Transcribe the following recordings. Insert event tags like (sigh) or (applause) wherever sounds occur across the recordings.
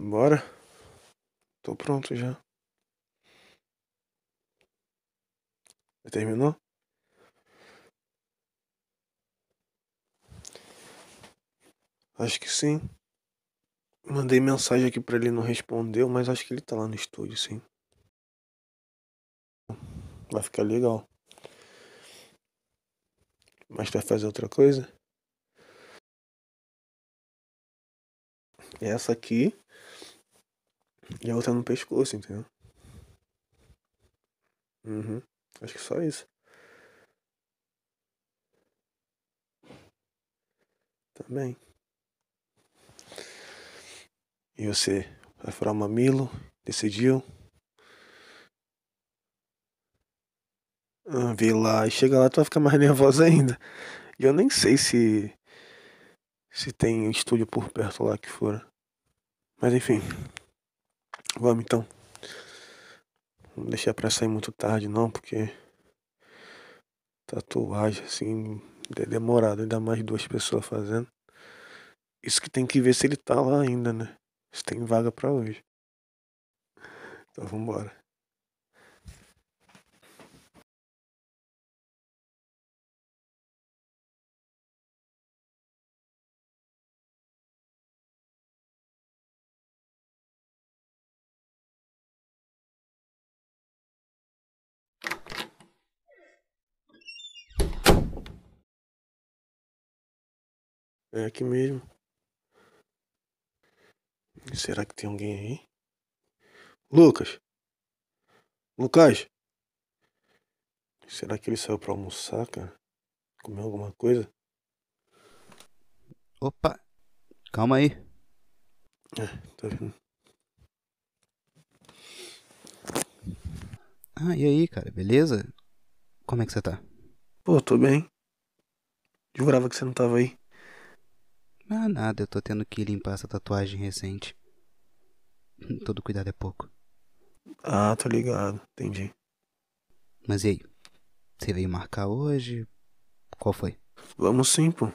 Bora. Tô pronto já. já terminou? Acho que sim. Mandei mensagem aqui para ele não respondeu, mas acho que ele tá lá no estúdio, sim. Vai ficar legal. Mas vai fazer outra coisa? Essa aqui e a outra no pescoço, entendeu? Uhum. Acho que só isso. Também. E você vai furar o mamilo? Decidiu? Ah, vê lá. E chega lá, tu vai ficar mais (laughs) nervosa ainda. E eu nem sei se. Se tem estúdio por perto lá que fora. Mas enfim. Vamos então. Não deixar pra sair muito tarde não, porque tatuagem assim é demorado, ainda mais duas pessoas fazendo. Isso que tem que ver se ele tá lá ainda, né? Se tem vaga pra hoje. Então vambora. É aqui mesmo. Será que tem alguém aí? Lucas! Lucas! Será que ele saiu pra almoçar, cara? Comer alguma coisa? Opa! Calma aí. É, tá vendo. Ah, e aí, cara, beleza? Como é que você tá? Pô, tô bem. Jurava que você não tava aí. Ah, nada, eu tô tendo que limpar essa tatuagem recente. (laughs) Todo cuidado é pouco. Ah, tô ligado, entendi. Mas e aí? Você veio marcar hoje? Qual foi? Vamos sim, pô.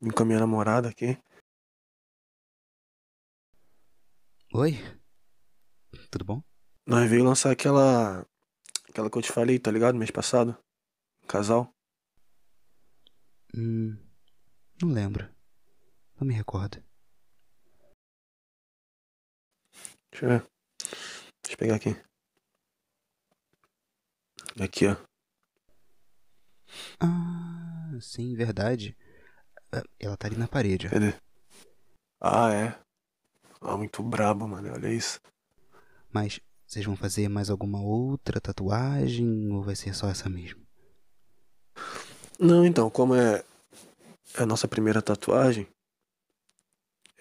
Vim com a minha namorada aqui. Oi? Tudo bom? Nós veio lançar aquela. aquela que eu te falei, tá ligado? Mês passado. casal. Hum. Não lembro. Não me recordo. Deixa eu ver. Deixa eu pegar aqui. Aqui, ó. Ah, sim, verdade. Ah, ela tá ali na parede. Cadê? Ah, é. Ah, muito brabo, mano. Olha isso. Mas vocês vão fazer mais alguma outra tatuagem ou vai ser só essa mesmo? Não, então, como é a nossa primeira tatuagem,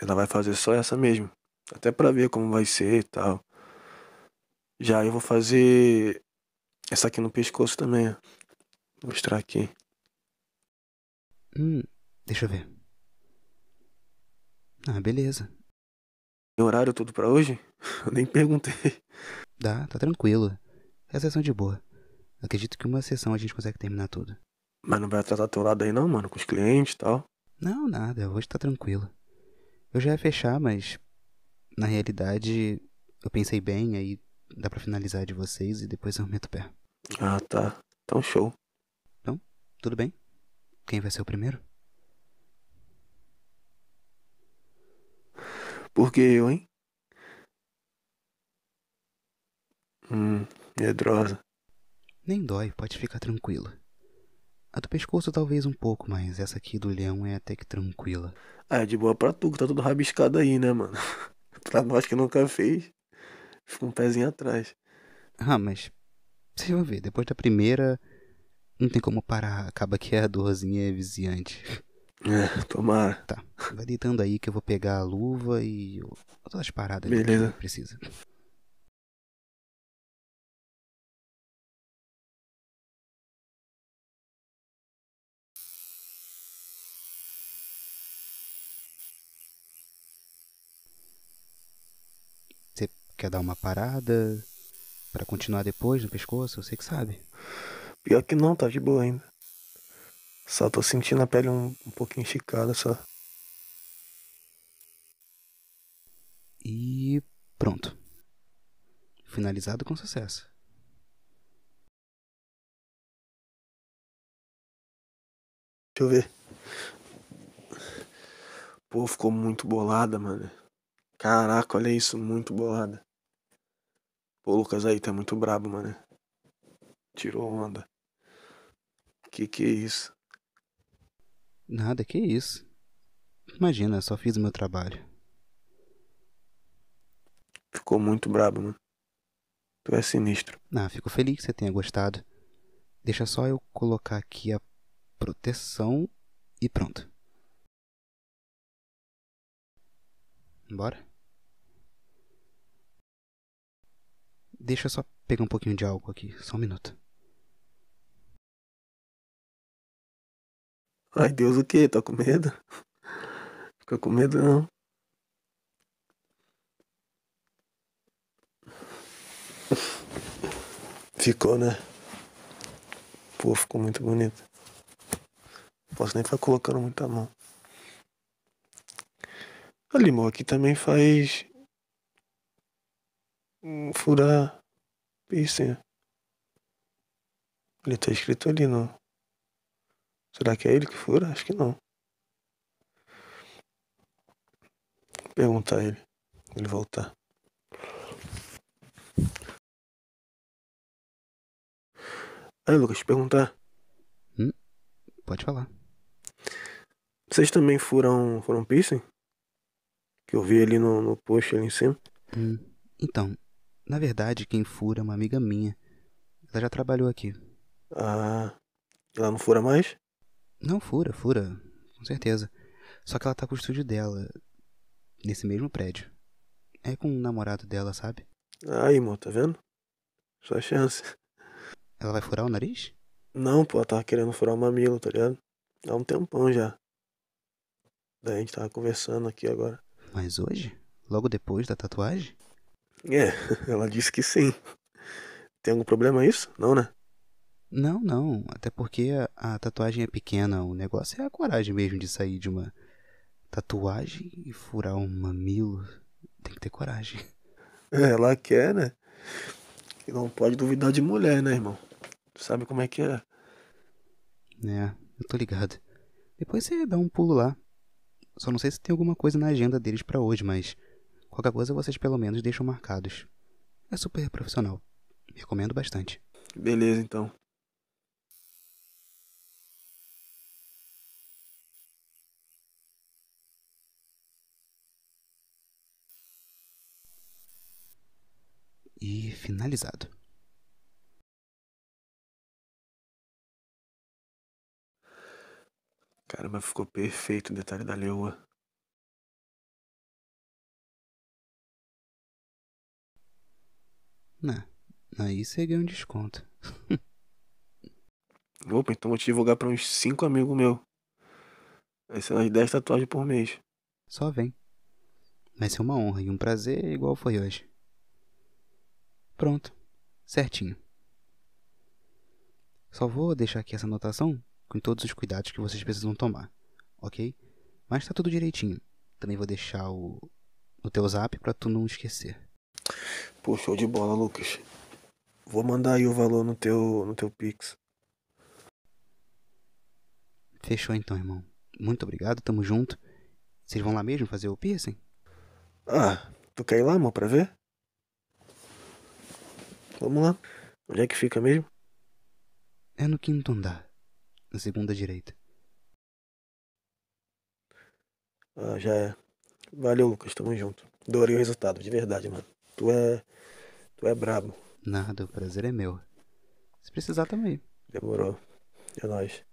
ela vai fazer só essa mesmo. Até pra ver como vai ser e tal. Já eu vou fazer essa aqui no pescoço também. Vou mostrar aqui. Hum, deixa eu ver. Ah, beleza. Tem horário tudo para hoje? (laughs) Eu nem perguntei. Dá, tá tranquilo. É a sessão de boa. Acredito que uma sessão a gente consegue terminar tudo. Mas não vai atrasar teu lado aí não, mano, com os clientes e tal? Não, nada, hoje tá tranquilo. Eu já ia fechar, mas na realidade eu pensei bem, aí dá pra finalizar de vocês e depois eu meto o pé. Ah, tá. Então show. Então, tudo bem? Quem vai ser o primeiro? Por que eu, hein? Hum, medrosa. Nem dói, pode ficar tranquilo. A do pescoço talvez um pouco, mas essa aqui do leão é até que tranquila. Ah, é de boa pra tu, que tá tudo rabiscado aí, né, mano? (laughs) pra nós que nunca fez, fica um pezinho atrás. Ah, mas vocês vão ver, depois da primeira, não tem como parar, acaba que a dorzinha é viciante. É, tomara. Tá, vai deitando aí que eu vou pegar a luva e as paradas Beleza. que precisa. Quer dar uma parada para continuar depois no pescoço? Você que sabe. Pior que não, tá de boa ainda. Só tô sentindo a pele um, um pouquinho esticada só. E pronto. Finalizado com sucesso. Deixa eu ver. Pô, ficou muito bolada, mano. Caraca, olha isso, muito bolada. Pô, Lucas, aí tá é muito brabo, mano. Tirou onda. Que que é isso? Nada, que isso. Imagina, eu só fiz o meu trabalho. Ficou muito brabo, mano. Tu é sinistro. Ah, fico feliz que você tenha gostado. Deixa só eu colocar aqui a proteção e pronto. Bora? Deixa eu só pegar um pouquinho de álcool aqui, só um minuto. Ai Deus, o que? Tá com medo? Fica com medo não. Ficou, né? Pô, ficou muito bonito. Não posso nem ficar colocando muita mão. A limão aqui também faz furar piercing. Ele tá escrito ali, não. Será que é ele que fura? Acho que não. Vou perguntar a ele. Ele voltar. Aí, Lucas, te perguntar. Hum, pode falar. Vocês também furam, foram piercing? Que eu vi ali no, no post ali em cima. Hum, então, na verdade, quem fura é uma amiga minha. Ela já trabalhou aqui. Ah, ela não fura mais? Não fura, fura, com certeza. Só que ela tá com o estúdio dela, nesse mesmo prédio. É com o namorado dela, sabe? Aí, amor, tá vendo? Só chance. Ela vai furar o nariz? Não, pô, ela tava querendo furar o mamilo, tá ligado? Há um tempão já. Daí a gente tava conversando aqui agora. Mas hoje? Logo depois da tatuagem? É, (laughs) ela disse que sim. Tem algum problema isso? Não, né? Não, não. Até porque a, a, tatuagem é pequena. O negócio é a coragem mesmo de sair de uma tatuagem e furar um mamilo. Tem que ter coragem. É, ela quer, né? E não pode duvidar de mulher, né, irmão? Tu sabe como é que é. É, eu tô ligado. Depois você dá um pulo lá. Só não sei se tem alguma coisa na agenda deles para hoje, mas Qualquer coisa vocês pelo menos deixam marcados. É super profissional. Recomendo bastante. Beleza, então. E finalizado. Caramba, ficou perfeito o detalhe da leoa. Né, aí você ganha um desconto. (laughs) Opa, então vou te divulgar pra uns cinco amigos meus. Vai ser umas 10 tatuagens por mês. Só vem. Vai ser uma honra e um prazer igual foi hoje. Pronto. Certinho. Só vou deixar aqui essa anotação com todos os cuidados que vocês precisam tomar, ok? Mas tá tudo direitinho. Também vou deixar o, o teu zap pra tu não esquecer. Pô, show de bola, Lucas. Vou mandar aí o valor no teu, no teu Pix. Fechou então, irmão. Muito obrigado, tamo junto. Vocês vão lá mesmo fazer o piercing? Ah, tu quer ir lá, amor, pra ver? Vamos lá. Onde é que fica mesmo? É no quinto andar, na segunda direita. Ah, já é. Valeu, Lucas, tamo junto. Adorei o resultado, de verdade, mano tu é. Tu é brabo. Nada, o prazer é meu. Se precisar também. Demorou. É nóis.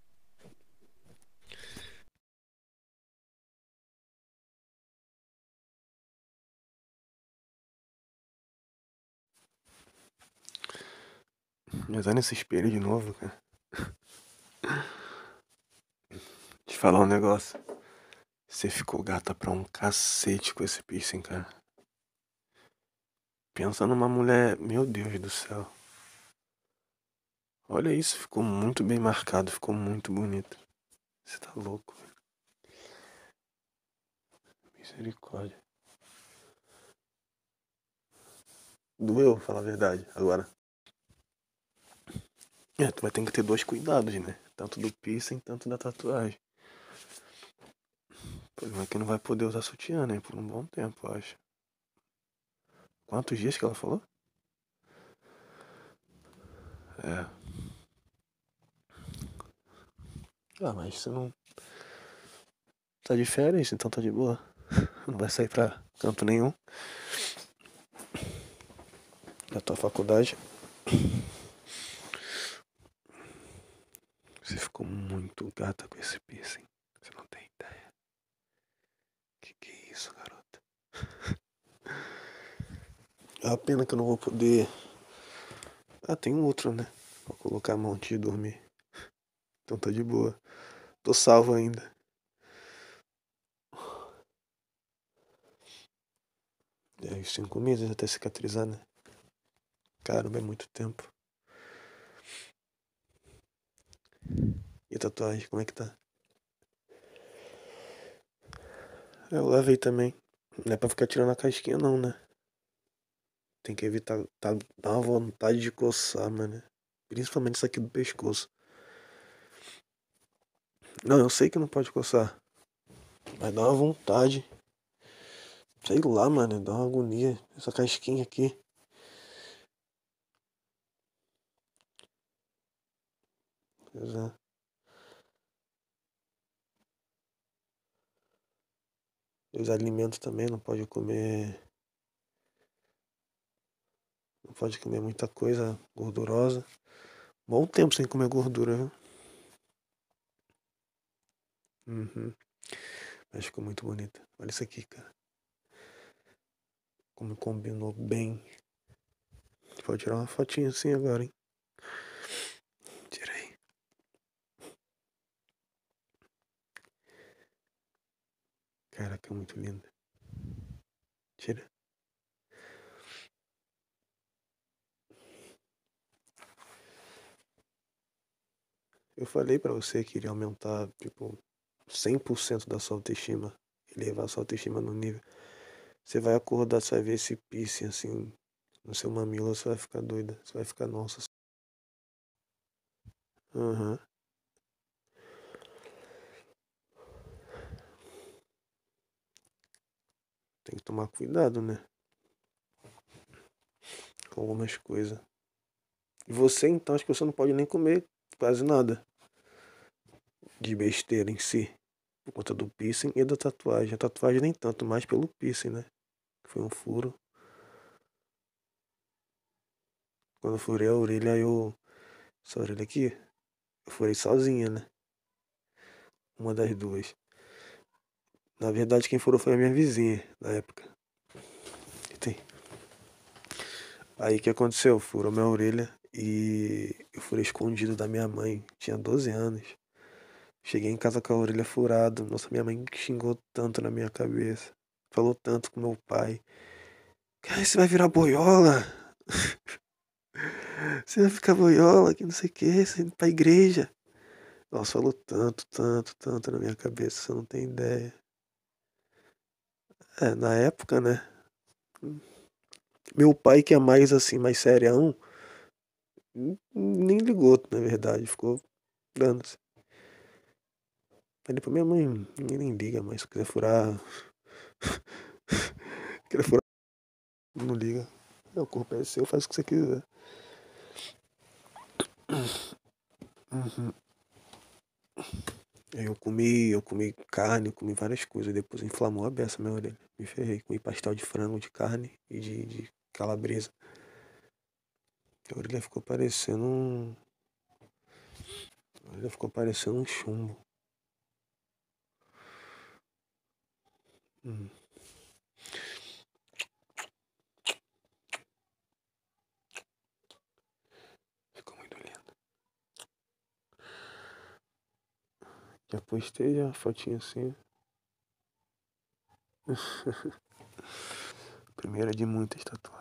Mas olha nesse espelho de novo, cara. Te falar um negócio. Você ficou gata pra um cacete com esse piercing, cara. Pensa numa mulher, meu Deus do céu. Olha isso, ficou muito bem marcado, ficou muito bonito. Você tá louco. Misericórdia. Doeu, falar a verdade, agora. É, tu vai ter que ter dois cuidados, né? Tanto do piercing, tanto da tatuagem. O problema é que não vai poder usar sutiã, né? Por um bom tempo, eu acho. Quantos dias que ela falou? É. Ah, mas você não. Tá de férias, então tá de boa. Não vai sair pra canto nenhum. Da tua faculdade. Você ficou muito gata com esse piercing. A pena que eu não vou poder. Ah, tem um outro, né? Vou colocar a mão antes de dormir. Então tá de boa. Tô salvo ainda. É, cinco meses até cicatrizar, né? Caramba, é muito tempo. E a tatuagem, como é que tá? Eu lavei também. Não é pra ficar tirando a casquinha não, né? Tem que evitar. Tá, dá uma vontade de coçar, mano. Principalmente isso aqui do pescoço. Não, eu sei que não pode coçar. Mas dá uma vontade. Sei lá, mano. Dá uma agonia. Essa casquinha aqui. Pois é. Os alimentos também não pode comer pode comer muita coisa gordurosa. Bom tempo sem comer gordura, viu? Uhum. Mas ficou muito bonita. Olha isso aqui, cara. Como combinou bem. Pode tirar uma fotinha assim agora, hein? Tirei. Caraca, é muito linda. Tira. Eu falei para você que iria aumentar, tipo, 100% da sua autoestima. Elevar a sua autoestima no nível. Você vai acordar, você vai ver esse piercing, assim, no seu mamilo, você vai ficar doida. Você vai ficar, nossa. Aham. Uhum. Tem que tomar cuidado, né? Com algumas coisas. E você, então, acho que você não pode nem comer quase nada de besteira em si, por conta do piercing e da tatuagem. A tatuagem nem tanto, mais pelo piercing, né? Foi um furo. Quando eu furei a orelha, eu. Essa orelha aqui, eu furei sozinha, né? Uma das duas. Na verdade, quem furou foi a minha vizinha na época. Aí o que aconteceu? Furou minha orelha. E eu fui escondido da minha mãe, tinha 12 anos. Cheguei em casa com a orelha furada. Nossa, minha mãe xingou tanto na minha cabeça. Falou tanto com meu pai. Cara, você vai virar boiola? (laughs) você vai ficar boiola, que não sei o que, você vai pra igreja. Nossa, falou tanto, tanto, tanto na minha cabeça, você não tem ideia. É, na época, né? Meu pai, que é mais assim, mais serião, nem ligou, na verdade, ficou dando -se. Falei pra minha mãe, ninguém nem liga, mas se quiser furar. (laughs) quiser furar. Não liga. Meu corpo é seu, faz o que você quiser. Uhum. Eu comi, eu comi carne, eu comi várias coisas. Depois inflamou a beça minha orelha. Me ferrei. Comi pastel de frango, de carne e de, de calabresa. A ele ficou parecendo um. ele ficou parecendo um chumbo. Hum. Ficou muito lindo. Já postei já uma fotinha assim. (laughs) Primeira de muitas tatuagens.